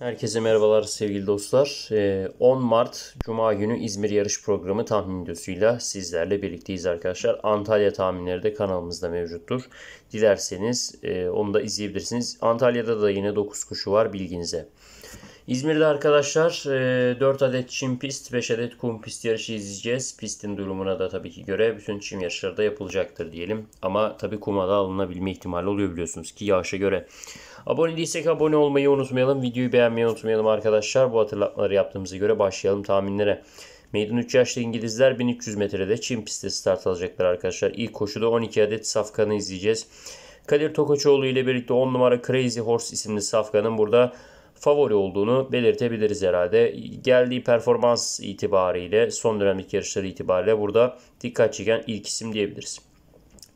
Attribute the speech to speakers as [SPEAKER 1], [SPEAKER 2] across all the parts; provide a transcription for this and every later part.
[SPEAKER 1] Herkese merhabalar sevgili dostlar. 10 ee, Mart Cuma günü İzmir yarış programı tahmin videosuyla sizlerle birlikteyiz arkadaşlar. Antalya tahminleri de kanalımızda mevcuttur. Dilerseniz e, onu da izleyebilirsiniz. Antalya'da da yine 9 kuşu var bilginize. İzmir'de arkadaşlar 4 e, adet çim pist, 5 adet kum pist yarışı izleyeceğiz. Pistin durumuna da tabii ki göre bütün çim yarışları da yapılacaktır diyelim. Ama tabii kuma da alınabilme ihtimali oluyor biliyorsunuz ki yağışa göre. Abone değilsek abone olmayı unutmayalım. Videoyu beğenmeyi unutmayalım arkadaşlar. Bu hatırlatmaları yaptığımıza göre başlayalım tahminlere. Meydan 3 yaşlı İngilizler 1300 metrede çim pistte start alacaklar arkadaşlar. İlk koşuda 12 adet safkanı izleyeceğiz. Kadir Tokoçoğlu ile birlikte 10 numara Crazy Horse isimli safkanın burada favori olduğunu belirtebiliriz herhalde. Geldiği performans itibariyle son dönemlik yarışları itibariyle burada dikkat çeken ilk isim diyebiliriz.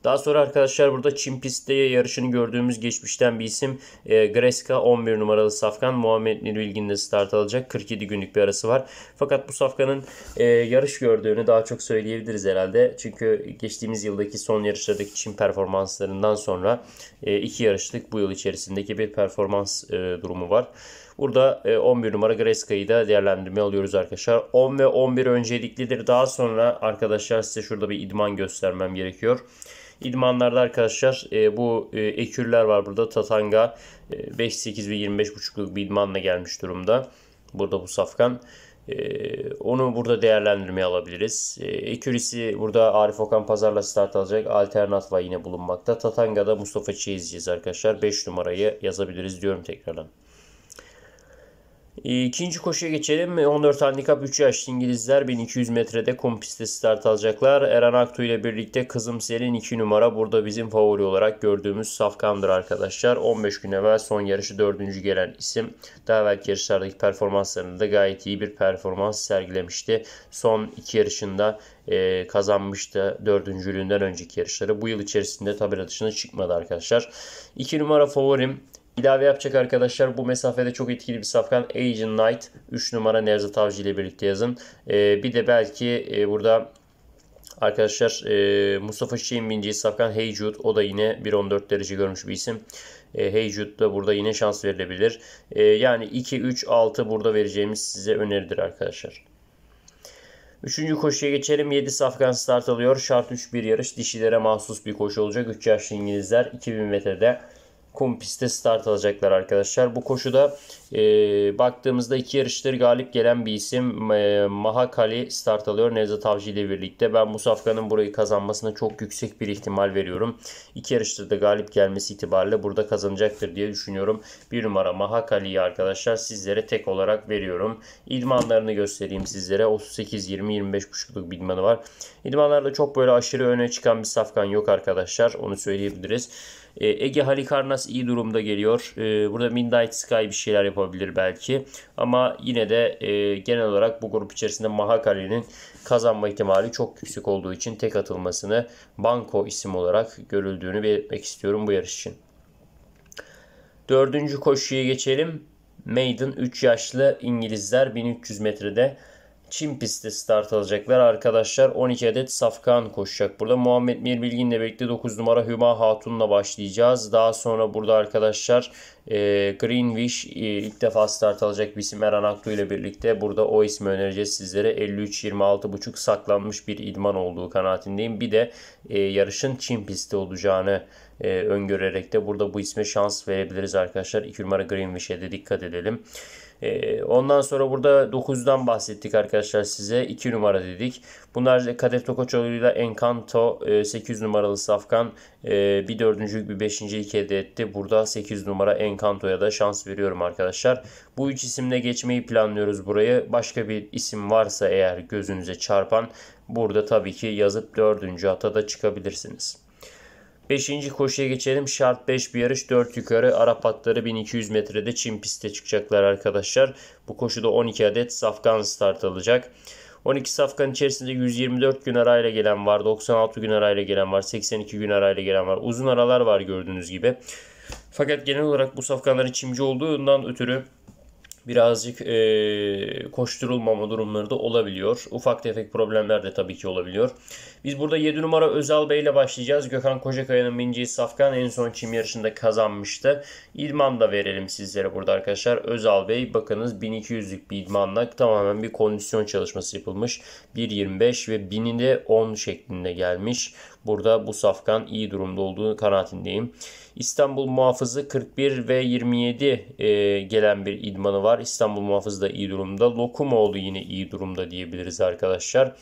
[SPEAKER 1] Daha sonra arkadaşlar burada Çin pistte yarışını gördüğümüz geçmişten bir isim. E, Greska 11 numaralı safkan. Muhammed Nil Bilgin de start alacak. 47 günlük bir arası var. Fakat bu safkanın e, yarış gördüğünü daha çok söyleyebiliriz herhalde. Çünkü geçtiğimiz yıldaki son yarışlardaki Çin performanslarından sonra e, iki yarışlık bu yıl içerisindeki bir performans e, durumu var. Burada 11 e, numara Greska'yı da değerlendirmeye alıyoruz arkadaşlar. 10 ve 11 önceliklidir. Daha sonra arkadaşlar size şurada bir idman göstermem gerekiyor. İdmanlarda arkadaşlar e, bu e, ekürler var burada. Tatanga e, 5, 8 ve 25.5'luk bir idmanla gelmiş durumda. Burada bu safkan. E, onu burada değerlendirmeye alabiliriz. E, Ekürisi burada Arif Okan Pazar'la start alacak. Alternatva yine bulunmakta. Tatanga'da Mustafa Çeyizciyiz arkadaşlar. 5 numarayı yazabiliriz diyorum tekrardan. Ee, ikinci koşuya geçelim. 14 handikap 3 yaşlı İngilizler 1200 metrede kum pistte start alacaklar. Eren Aktu ile birlikte Kızım Selin 2 numara burada bizim favori olarak gördüğümüz Safkan'dır arkadaşlar. 15 gün evvel son yarışı 4. gelen isim. Daha evvelki yarışlardaki performanslarında da gayet iyi bir performans sergilemişti. Son 2 yarışında e, kazanmıştı dördüncülüğünden önceki yarışları. Bu yıl içerisinde tabela dışına çıkmadı arkadaşlar. 2 numara favorim İlave yapacak arkadaşlar bu mesafede çok etkili bir safkan Asian Knight 3 numara Nevzat Avcı ile birlikte yazın. E, bir de belki e, burada arkadaşlar e, Mustafa Şirin bineceği safkan Hey Jude o da yine 1.14 derece görmüş bir isim. E, hey Jude da burada yine şans verilebilir. E, yani 2-3-6 burada vereceğimiz size öneridir arkadaşlar. Üçüncü koşuya geçelim. 7 safkan start alıyor. Şart 3 bir yarış. Dişilere mahsus bir koşu olacak. 3 yaşlı İngilizler 2000 metrede kum pistte start alacaklar arkadaşlar. Bu koşuda e, baktığımızda iki yarıştır galip gelen bir isim e, Mahakali start alıyor Nevzat Avcı ile birlikte. Ben bu safkanın burayı kazanmasına çok yüksek bir ihtimal veriyorum. İki yarıştır da galip gelmesi itibariyle burada kazanacaktır diye düşünüyorum. Bir numara Mahakali'yi arkadaşlar sizlere tek olarak veriyorum. İdmanlarını göstereyim sizlere. 38-20-25.5'luk idmanı var. İdmanlarda çok böyle aşırı öne çıkan bir safkan yok arkadaşlar. Onu söyleyebiliriz. E, Ege Halikarnas iyi durumda geliyor. E, burada Midnight Sky bir şeyler yapabilir belki. Ama yine de e, genel olarak bu grup içerisinde Mahakale'nin kazanma ihtimali çok yüksek olduğu için tek atılmasını Banko isim olarak görüldüğünü belirtmek istiyorum bu yarış için. Dördüncü koşuya geçelim. Maiden 3 yaşlı İngilizler 1300 metrede Çin pistte start alacaklar arkadaşlar. 12 adet Safkan koşacak burada. Muhammed Mir Bilgin'le birlikte 9 numara Hüma Hatun'la başlayacağız. Daha sonra burada arkadaşlar e, Greenwich e, ilk defa start alacak bir isim Eren Aktu ile birlikte. Burada o ismi önereceğiz sizlere. 53-26.5 saklanmış bir idman olduğu kanaatindeyim. Bir de e, yarışın Çin pisti olacağını e, öngörerek de burada bu isme şans verebiliriz arkadaşlar. 2 numara Greenwich'e de dikkat edelim. Ee, ondan sonra burada 9'dan bahsettik arkadaşlar size. 2 numara dedik. Bunlar Kadir Tokoçoğlu ile Encanto 8 e, numaralı Safkan e, bir dördüncülük bir beşincilik elde etti. Burada 8 numara Encanto'ya da şans veriyorum arkadaşlar. Bu üç isimle geçmeyi planlıyoruz burayı. Başka bir isim varsa eğer gözünüze çarpan burada tabii ki yazıp dördüncü atada çıkabilirsiniz. Beşinci koşuya geçelim. Şart 5 bir yarış 4 yukarı. Arap atları 1200 metrede Çin pistte çıkacaklar arkadaşlar. Bu koşuda 12 adet safkan start alacak. 12 safkan içerisinde 124 gün arayla gelen var. 96 gün arayla gelen var. 82 gün arayla gelen var. Uzun aralar var gördüğünüz gibi. Fakat genel olarak bu safkanların çimci olduğundan ötürü birazcık e, koşturulmama durumları da olabiliyor. Ufak tefek problemler de tabii ki olabiliyor. Biz burada 7 numara Özal Bey ile başlayacağız. Gökhan Kocakaya'nın bineceği Safkan en son çim yarışında kazanmıştı. İdman da verelim sizlere burada arkadaşlar. Özal Bey bakınız 1200'lük bir idmanla tamamen bir kondisyon çalışması yapılmış. 1.25 ve 1000'i de 10 şeklinde gelmiş. Burada bu safkan iyi durumda olduğu kanaatindeyim. İstanbul muhafızı 41 ve 27 e, gelen bir idmanı var. İstanbul muhafızı da iyi durumda. Lokumoğlu yine iyi durumda diyebiliriz arkadaşlar.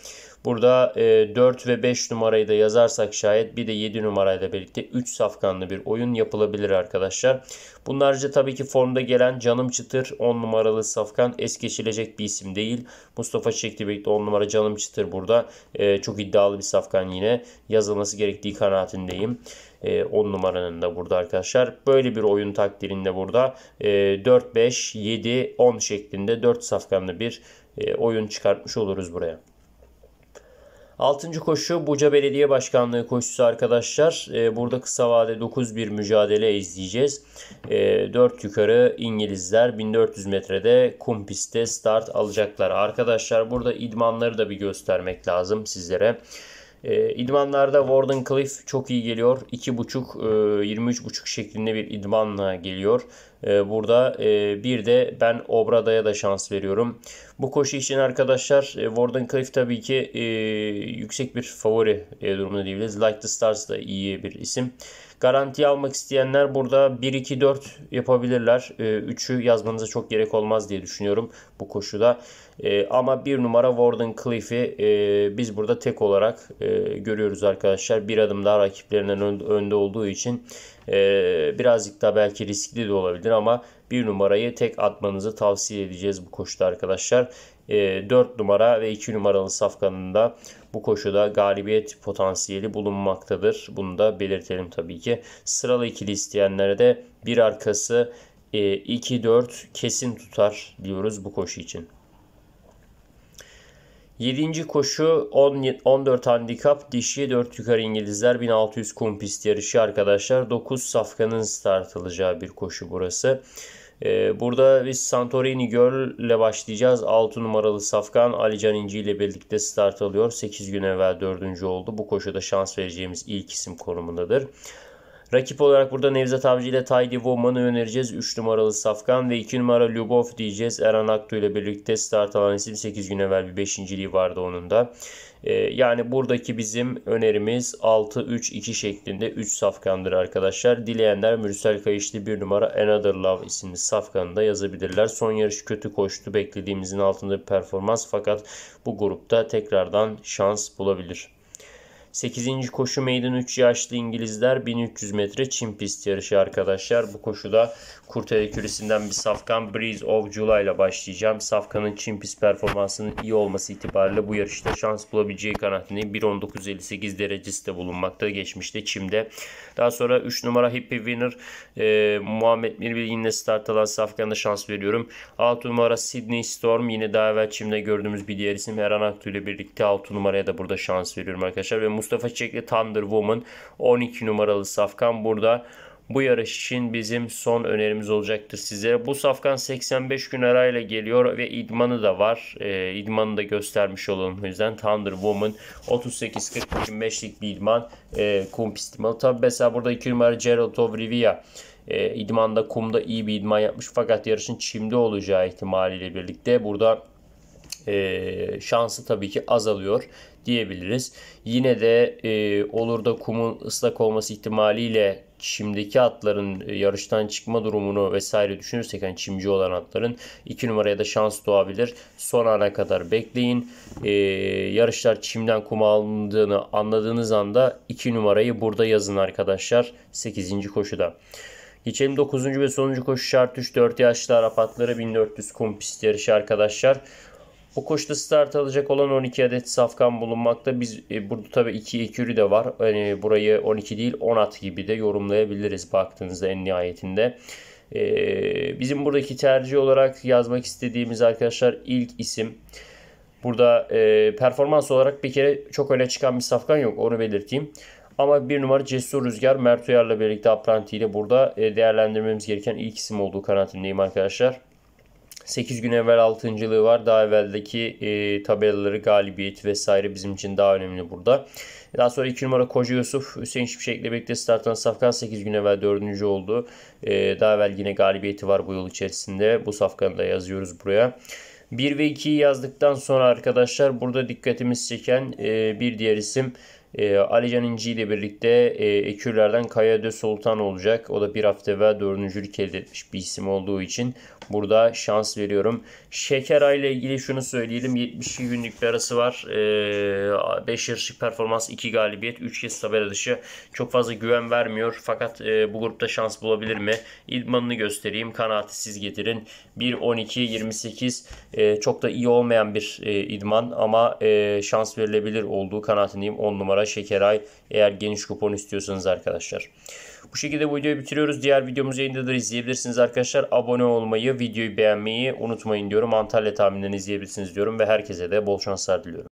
[SPEAKER 1] Burada e, 4 ve 5 numarayı da yazarsak şayet bir de 7 numarayla birlikte 3 safkanlı bir oyun yapılabilir arkadaşlar. Bunun harici tabii ki formda gelen Canım Çıtır 10 numaralı safkan es geçilecek bir isim değil. Mustafa Çiçek'le birlikte 10 numara Canım Çıtır burada. E, çok iddialı bir safkan yine yazılması gerektiği kanaatindeyim. 10 e, numaranın da burada arkadaşlar. Böyle bir oyun takdirinde burada 4, 5, 7, 10 şeklinde 4 safkanlı bir e, oyun çıkartmış oluruz buraya. Altıncı koşu Buca Belediye Başkanlığı koşusu arkadaşlar. E, burada kısa vade 9-1 mücadele izleyeceğiz. E, ee, 4 yukarı İngilizler 1400 metrede kum pistte start alacaklar. Arkadaşlar burada idmanları da bir göstermek lazım sizlere. E, idmanlarda Warden Cliff çok iyi geliyor. 2.5 e, 23.5 şeklinde bir idmanla geliyor. E, burada e, bir de ben Obrada'ya da şans veriyorum. Bu koşu için arkadaşlar e, Warden Cliff tabii ki e, yüksek bir favori e, durumunda diyebiliriz. Like the Stars da iyi bir isim. Garanti almak isteyenler burada 1-2-4 yapabilirler. 3'ü ee, yazmanıza çok gerek olmaz diye düşünüyorum bu koşuda. Ee, ama 1 numara Warden Cliff'i e, biz burada tek olarak e, görüyoruz arkadaşlar. Bir adım daha rakiplerinden önde olduğu için e, birazcık daha belki riskli de olabilir ama bir numarayı tek atmanızı tavsiye edeceğiz bu koşuda arkadaşlar. 4 e, numara ve 2 numaralı safkanında bu koşuda galibiyet potansiyeli bulunmaktadır. Bunu da belirtelim tabii ki. Sıralı ikili isteyenlere de bir arkası 2-4 e, kesin tutar diyoruz bu koşu için. 7. koşu 10, 14 handikap dişi 4 yukarı İngilizler 1600 kum pist yarışı arkadaşlar. 9 safkanın start alacağı bir koşu burası. Ee, burada biz Santorini Göl başlayacağız. 6 numaralı Safkan Alican İnci ile birlikte start alıyor. 8 gün evvel 4. oldu. Bu koşuda şans vereceğimiz ilk isim konumundadır. Rakip olarak burada Nevzat Avcı ile Tidy Woman'ı önereceğiz. 3 numaralı Safkan ve 2 numara Lubov diyeceğiz. Eren Aktu ile birlikte start alan isim 8 gün evvel bir 5.liği vardı onun da. Ee, yani buradaki bizim önerimiz 6-3-2 şeklinde 3 safkandır arkadaşlar. Dileyenler Mürsel Kayışlı 1 numara Another Love isimli safkanı da yazabilirler. Son yarış kötü koştu. Beklediğimizin altında bir performans fakat bu grupta tekrardan şans bulabilir. 8. koşu meydan 3 yaşlı İngilizler 1300 metre çim pist yarışı arkadaşlar. Bu koşuda Kurt Küresi'nden bir safkan Breeze of July ile başlayacağım. Safkanın çim pist performansının iyi olması itibariyle bu yarışta şans bulabileceği kanaatinde 1.19.58 derecesi de bulunmakta geçmişte çimde. Daha sonra 3 numara Happy Winner e, Muhammed Mirbil yine start alan safkana şans veriyorum. 6 numara Sydney Storm yine daha evvel çimde gördüğümüz bir diğer isim Erhan Aktu ile birlikte 6 numaraya da burada şans veriyorum arkadaşlar ve Mustafa Çiçekli Thunder Woman 12 numaralı safkan burada. Bu yarış için bizim son önerimiz olacaktır size. Bu safkan 85 gün arayla geliyor ve idmanı da var. E, idmanı da göstermiş olalım. O yüzden Thunder Woman 38-40-25'lik bir idman. E, kum pist idmanı. Tabi mesela burada 2 numara Gerald of Rivia. E, idmanda kumda iyi bir idman yapmış fakat yarışın çimde olacağı ihtimaliyle birlikte burada e, şansı tabii ki azalıyor diyebiliriz. Yine de e, olur da kumun ıslak olması ihtimaliyle şimdiki atların e, yarıştan çıkma durumunu vesaire düşünürsek hani çimci olan atların 2 numaraya da şans doğabilir. Son ana kadar bekleyin. Ee, yarışlar çimden kuma alındığını anladığınız anda 2 numarayı burada yazın arkadaşlar 8. koşuda. Geçelim 9. ve sonuncu koşu şart 3 4 yaşlı Arap atları 1400 kum pist yarışı arkadaşlar. Bu koşuda start alacak olan 12 adet safkan bulunmakta. Biz e, burada tabii 2 ekürü de var. Yani burayı 12 değil 10 at gibi de yorumlayabiliriz baktığınızda en nihayetinde. E, bizim buradaki tercih olarak yazmak istediğimiz arkadaşlar ilk isim. Burada e, performans olarak bir kere çok öne çıkan bir safkan yok onu belirteyim. Ama bir numara Cesur Rüzgar Mert Uyar'la birlikte Apranti ile burada e, değerlendirmemiz gereken ilk isim olduğu kanaatindeyim arkadaşlar. 8 gün evvel 6.lığı var. Daha evveldeki e, tabelaları, galibiyet vesaire bizim için daha önemli burada. Daha sonra 2 numara Koca Yusuf. Hüseyin Şimşek'le birlikte starttan Safkan 8 gün evvel 4. oldu. E, daha evvel yine galibiyeti var bu yıl içerisinde. Bu Safkan'ı da yazıyoruz buraya. 1 ve 2'yi yazdıktan sonra arkadaşlar burada dikkatimiz çeken e, bir diğer isim e, ee, Alican İnci ile birlikte e, Ekürler'den Kaya De Sultan olacak. O da bir hafta evvel dördüncü elde etmiş bir isim olduğu için burada şans veriyorum. Şekeray ile ilgili şunu söyleyelim. 72 günlük bir arası var. E, ee, 5 yarışlık performans 2 galibiyet 3 kez tabela dışı. Çok fazla güven vermiyor. Fakat e, bu grupta şans bulabilir mi? İdmanını göstereyim. Kanaati siz getirin. 1-12-28 e, ee, çok da iyi olmayan bir e, idman ama e, şans verilebilir olduğu kanaatindeyim 10 numara Karadağ, Şekeray eğer geniş kupon istiyorsanız arkadaşlar. Bu şekilde bu videoyu bitiriyoruz. Diğer videomuzu videomuz yayındadır izleyebilirsiniz arkadaşlar. Abone olmayı, videoyu beğenmeyi unutmayın diyorum. Antalya tahminlerini izleyebilirsiniz diyorum ve herkese de bol şanslar diliyorum.